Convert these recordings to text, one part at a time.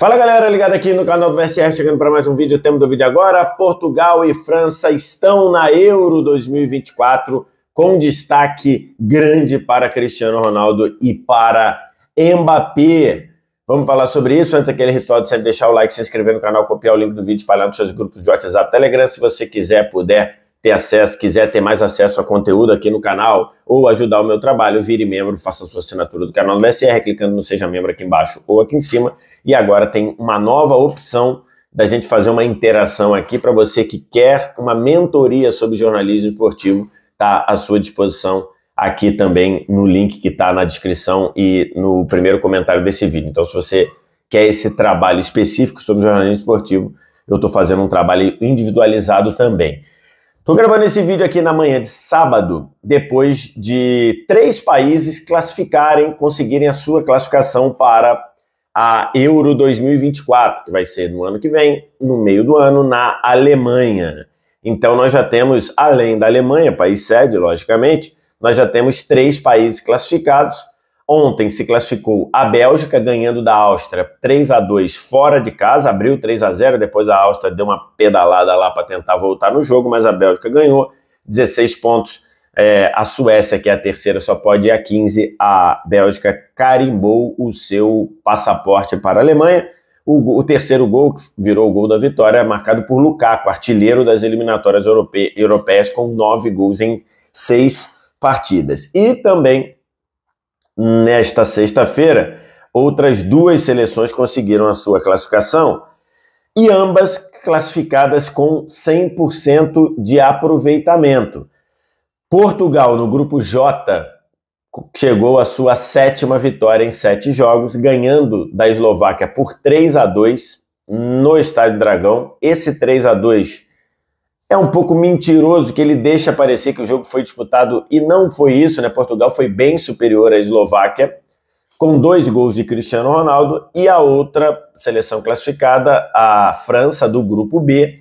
Fala galera, ligado aqui no canal do VSR, chegando para mais um vídeo. O tema do vídeo agora: Portugal e França estão na Euro 2024, com destaque grande para Cristiano Ronaldo e para Mbappé. Vamos falar sobre isso. Antes daquele ritual de sempre deixar o like, se inscrever no canal, copiar o link do vídeo, espalhar nos seus grupos de WhatsApp, Telegram. Se você quiser, puder ter acesso, quiser ter mais acesso a conteúdo aqui no canal ou ajudar o meu trabalho, vire membro, faça sua assinatura do canal do VSR clicando no Seja Membro aqui embaixo ou aqui em cima. E agora tem uma nova opção da gente fazer uma interação aqui para você que quer uma mentoria sobre jornalismo esportivo, está à sua disposição aqui também no link que está na descrição e no primeiro comentário desse vídeo. Então, se você quer esse trabalho específico sobre jornalismo esportivo, eu estou fazendo um trabalho individualizado também. Estou gravando esse vídeo aqui na manhã de sábado, depois de três países classificarem, conseguirem a sua classificação para a Euro 2024, que vai ser no ano que vem, no meio do ano, na Alemanha. Então nós já temos, além da Alemanha, país sede, logicamente, nós já temos três países classificados Ontem se classificou a Bélgica ganhando da Áustria 3 a 2 fora de casa, abriu 3 a 0, depois a Áustria deu uma pedalada lá para tentar voltar no jogo, mas a Bélgica ganhou 16 pontos. É, a Suécia, que é a terceira, só pode ir a 15. A Bélgica carimbou o seu passaporte para a Alemanha. O, o terceiro gol, que virou o gol da vitória, é marcado por Lukaku, artilheiro das eliminatórias europeias, com nove gols em seis partidas. E também Nesta sexta-feira, outras duas seleções conseguiram a sua classificação e ambas classificadas com 100% de aproveitamento. Portugal, no grupo J, chegou à sua sétima vitória em sete jogos, ganhando da Eslováquia por 3 a 2 no Estádio Dragão. Esse 3 a 2 é um pouco mentiroso que ele deixa parecer que o jogo foi disputado e não foi isso, né? Portugal foi bem superior à Eslováquia, com dois gols de Cristiano Ronaldo e a outra seleção classificada, a França do grupo B,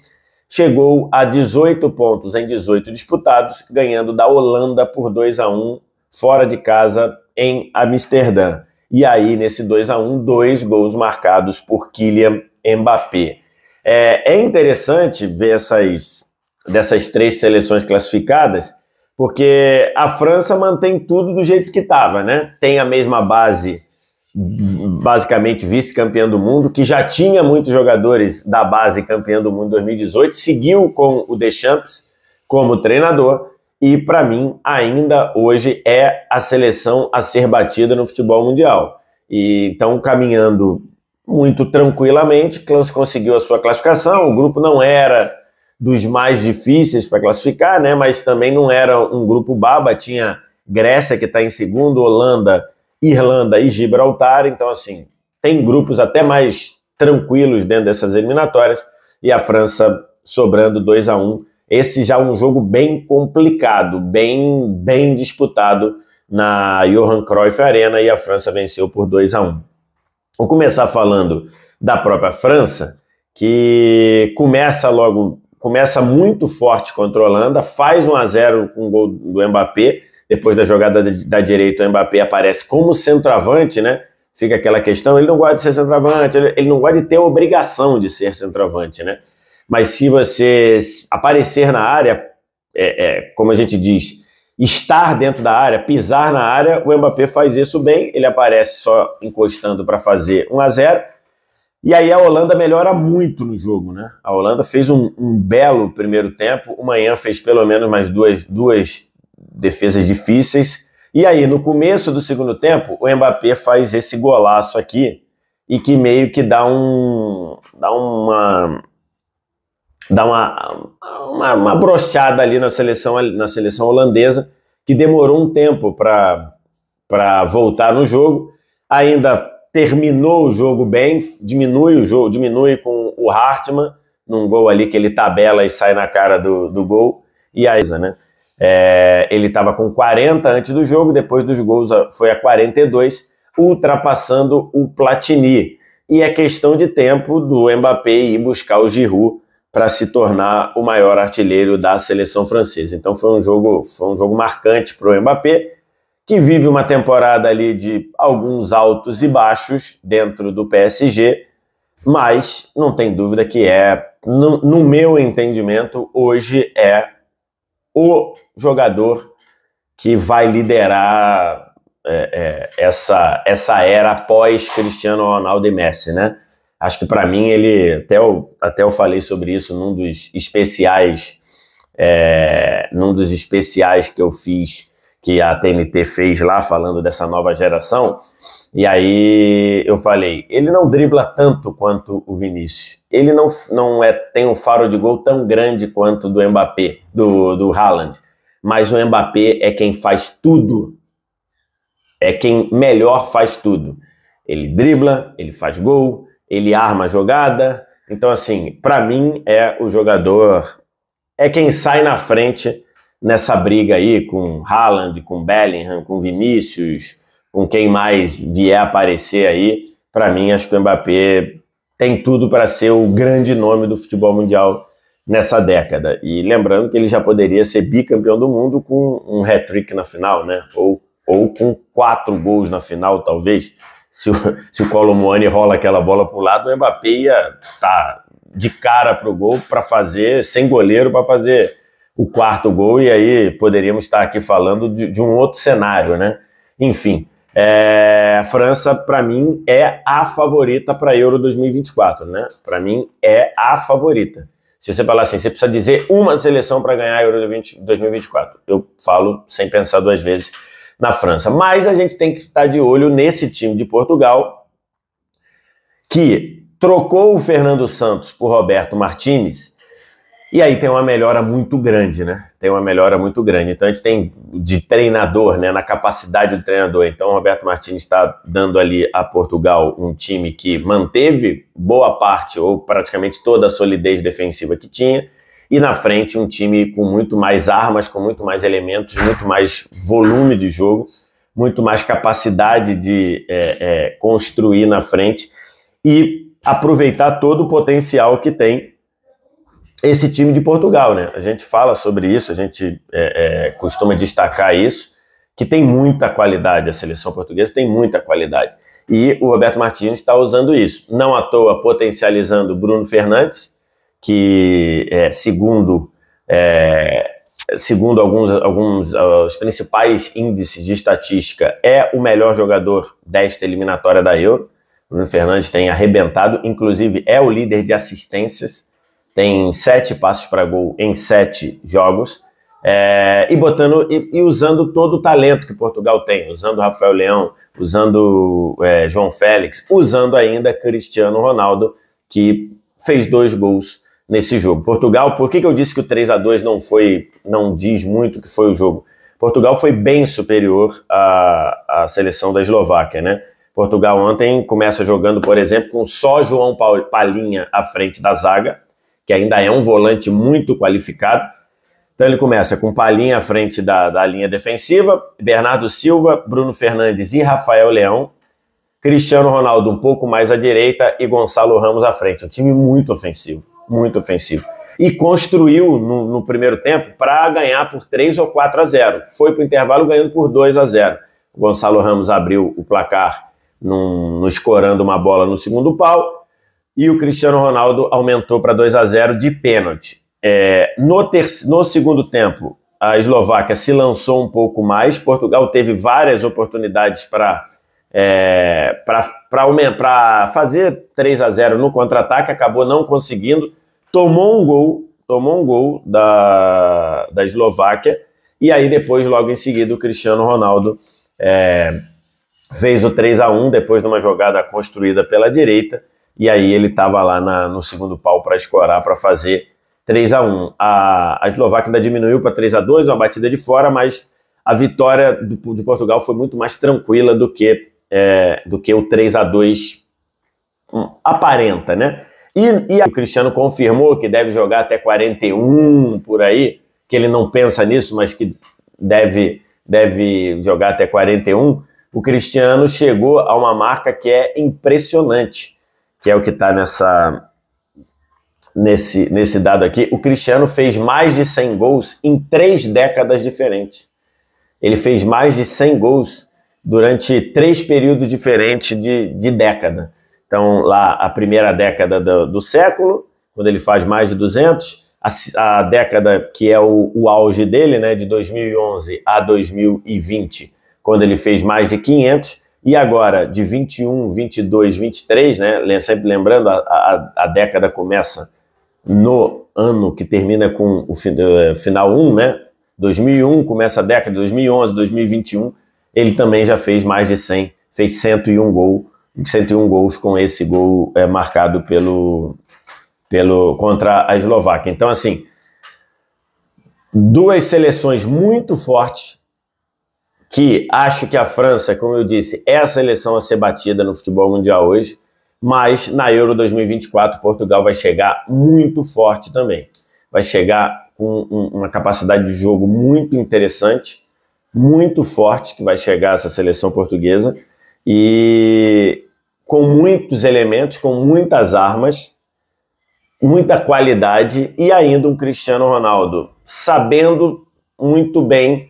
chegou a 18 pontos em 18 disputados, ganhando da Holanda por 2 a 1 fora de casa em Amsterdã. E aí nesse 2 a 1, dois gols marcados por Kylian Mbappé. É, é interessante ver essas dessas três seleções classificadas, porque a França mantém tudo do jeito que estava, né? Tem a mesma base, basicamente vice-campeã do mundo, que já tinha muitos jogadores da base campeã do mundo 2018, seguiu com o Deschamps como treinador e para mim ainda hoje é a seleção a ser batida no futebol mundial. E então caminhando muito tranquilamente, Clance conseguiu a sua classificação, o grupo não era dos mais difíceis para classificar, né? Mas também não era um grupo baba, tinha Grécia que está em segundo, Holanda, Irlanda e Gibraltar. Então, assim, tem grupos até mais tranquilos dentro dessas eliminatórias e a França sobrando 2 a 1 um. Esse já é um jogo bem complicado, bem bem disputado na Johan Cruyff Arena e a França venceu por 2 a 1 um. Vou começar falando da própria França, que começa logo começa muito forte contra a Holanda, faz 1 a 0 com o gol do Mbappé, depois da jogada da direita o Mbappé aparece como centroavante, né? Fica aquela questão, ele não gosta de ser centroavante, ele não gosta de ter a obrigação de ser centroavante, né? Mas se você aparecer na área, é, é, como a gente diz, estar dentro da área, pisar na área, o Mbappé faz isso bem, ele aparece só encostando para fazer 1 a 0 e aí a Holanda melhora muito no jogo, né? A Holanda fez um, um belo primeiro tempo, o Manhã fez pelo menos mais duas, duas defesas difíceis. E aí, no começo do segundo tempo, o Mbappé faz esse golaço aqui e que meio que dá um. dá uma. dá uma. uma, uma brochada ali na seleção, na seleção holandesa, que demorou um tempo para voltar no jogo. Ainda terminou o jogo bem, diminui o jogo, diminui com o Hartmann, num gol ali que ele tabela e sai na cara do, do gol, e a Isa, né? É, ele estava com 40 antes do jogo, depois dos gols foi a 42, ultrapassando o Platini. E é questão de tempo do Mbappé ir buscar o Giroud para se tornar o maior artilheiro da seleção francesa. Então foi um jogo, foi um jogo marcante para o Mbappé que vive uma temporada ali de alguns altos e baixos dentro do PSG, mas não tem dúvida que é, no, no meu entendimento, hoje é o jogador que vai liderar é, é, essa, essa era após Cristiano Ronaldo e Messi, né? Acho que para mim ele, até eu, até eu falei sobre isso num dos especiais, é, num dos especiais que eu fiz que a TNT fez lá falando dessa nova geração. E aí eu falei, ele não dribla tanto quanto o Vinícius. Ele não, não é, tem um faro de gol tão grande quanto do Mbappé, do, do Haaland. Mas o Mbappé é quem faz tudo. É quem melhor faz tudo. Ele dribla, ele faz gol, ele arma a jogada. Então, assim, para mim é o jogador, é quem sai na frente nessa briga aí com Haaland, com Bellingham, com Vinícius, com quem mais vier aparecer aí, para mim acho que o Mbappé tem tudo para ser o grande nome do futebol mundial nessa década. E lembrando que ele já poderia ser bicampeão do mundo com um hat-trick na final, né? Ou, ou com quatro gols na final, talvez. Se o, se o Colomboani rola aquela bola para o lado, o Mbappé ia tá de cara pro gol para fazer, sem goleiro, para fazer o quarto gol e aí poderíamos estar aqui falando de, de um outro cenário, né? Enfim, é, a França, para mim, é a favorita para Euro 2024, né? Para mim, é a favorita. Se você falar assim, você precisa dizer uma seleção para ganhar a Euro 20, 2024. Eu falo sem pensar duas vezes na França. Mas a gente tem que estar de olho nesse time de Portugal, que trocou o Fernando Santos por Roberto Martinez e aí tem uma melhora muito grande, né? Tem uma melhora muito grande. Então a gente tem de treinador, né? Na capacidade do treinador. Então o Roberto Martins está dando ali a Portugal um time que manteve boa parte ou praticamente toda a solidez defensiva que tinha. E na frente um time com muito mais armas, com muito mais elementos, muito mais volume de jogo, muito mais capacidade de é, é, construir na frente e aproveitar todo o potencial que tem esse time de Portugal, né? A gente fala sobre isso, a gente é, é, costuma destacar isso, que tem muita qualidade, a seleção portuguesa tem muita qualidade. E o Roberto Martins está usando isso. Não à toa potencializando Bruno Fernandes, que é, segundo é, segundo alguns, alguns ah, os principais índices de estatística, é o melhor jogador desta eliminatória da Euro. Bruno Fernandes tem arrebentado, inclusive é o líder de assistências tem sete passos para gol em sete jogos. É, e botando e, e, usando todo o talento que Portugal tem, usando Rafael Leão, usando é, João Félix, usando ainda Cristiano Ronaldo, que fez dois gols nesse jogo. Portugal, por que, que eu disse que o 3 a 2 não foi, não diz muito que foi o jogo? Portugal foi bem superior à, à seleção da Eslováquia, né? Portugal ontem começa jogando, por exemplo, com só João Palinha à frente da zaga, que ainda é um volante muito qualificado. Então ele começa com Palinha à frente da, da linha defensiva, Bernardo Silva, Bruno Fernandes e Rafael Leão, Cristiano Ronaldo um pouco mais à direita e Gonçalo Ramos à frente. Um time muito ofensivo, muito ofensivo. E construiu no, no primeiro tempo para ganhar por 3 ou 4 a 0. Foi para o intervalo ganhando por 2 a 0. Gonçalo Ramos abriu o placar num, num, escorando uma bola no segundo pau e o Cristiano Ronaldo aumentou para 2 a 0 de pênalti. É, no, no segundo tempo, a Eslováquia se lançou um pouco mais, Portugal teve várias oportunidades para é, para fazer 3 a 0 no contra-ataque, acabou não conseguindo, tomou um gol, tomou um gol da, da Eslováquia, e aí depois, logo em seguida, o Cristiano Ronaldo é, fez o 3 a 1 depois de uma jogada construída pela direita, e aí ele estava lá na, no segundo pau para escorar, para fazer 3 a 1 a, a Eslováquia ainda diminuiu para 3 a 2 uma batida de fora, mas a vitória do, de Portugal foi muito mais tranquila do que, é, do que o 3 a 2 hum, aparenta, né? E, e a, o Cristiano confirmou que deve jogar até 41 por aí, que ele não pensa nisso, mas que deve, deve jogar até 41. O Cristiano chegou a uma marca que é impressionante que é o que está nessa nesse, nesse dado aqui, o Cristiano fez mais de 100 gols em três décadas diferentes. Ele fez mais de 100 gols durante três períodos diferentes de, de década. Então, lá, a primeira década do, do século, quando ele faz mais de 200, a, a década que é o, o auge dele, né, de 2011 a 2020, quando ele fez mais de 500, e agora, de 21, 22, 23, né? Sempre lembrando, a, a, a década começa no ano que termina com o eh, final 1, né? 2001 começa a década, 2011, 2021. Ele também já fez mais de 100, fez 101 gols, 101 gols com esse gol é, marcado pelo, pelo contra a Eslováquia. Então, assim, duas seleções muito fortes que acho que a França, como eu disse, é a seleção a ser batida no futebol mundial hoje, mas na Euro 2024 Portugal vai chegar muito forte também. Vai chegar com uma capacidade de jogo muito interessante, muito forte que vai chegar essa seleção portuguesa e com muitos elementos, com muitas armas, muita qualidade e ainda um Cristiano Ronaldo sabendo muito bem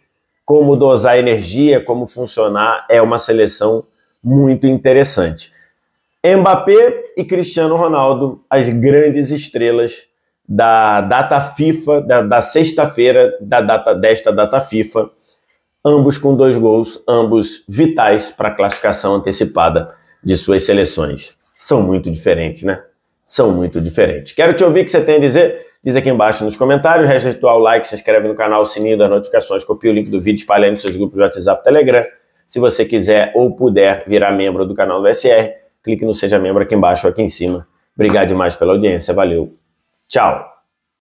como dosar energia, como funcionar, é uma seleção muito interessante. Mbappé e Cristiano Ronaldo, as grandes estrelas da data FIFA, da, da sexta-feira da data desta data FIFA, ambos com dois gols, ambos vitais para a classificação antecipada de suas seleções. São muito diferentes, né? São muito diferentes. Quero te ouvir o que você tem a dizer Diz aqui embaixo nos comentários, resta ritual, like, se inscreve no canal, sininho das notificações, copia o link do vídeo, espalha nos seus grupos de WhatsApp, Telegram. Se você quiser ou puder virar membro do canal do SR, clique no Seja Membro aqui embaixo ou aqui em cima. Obrigado demais pela audiência, valeu, tchau!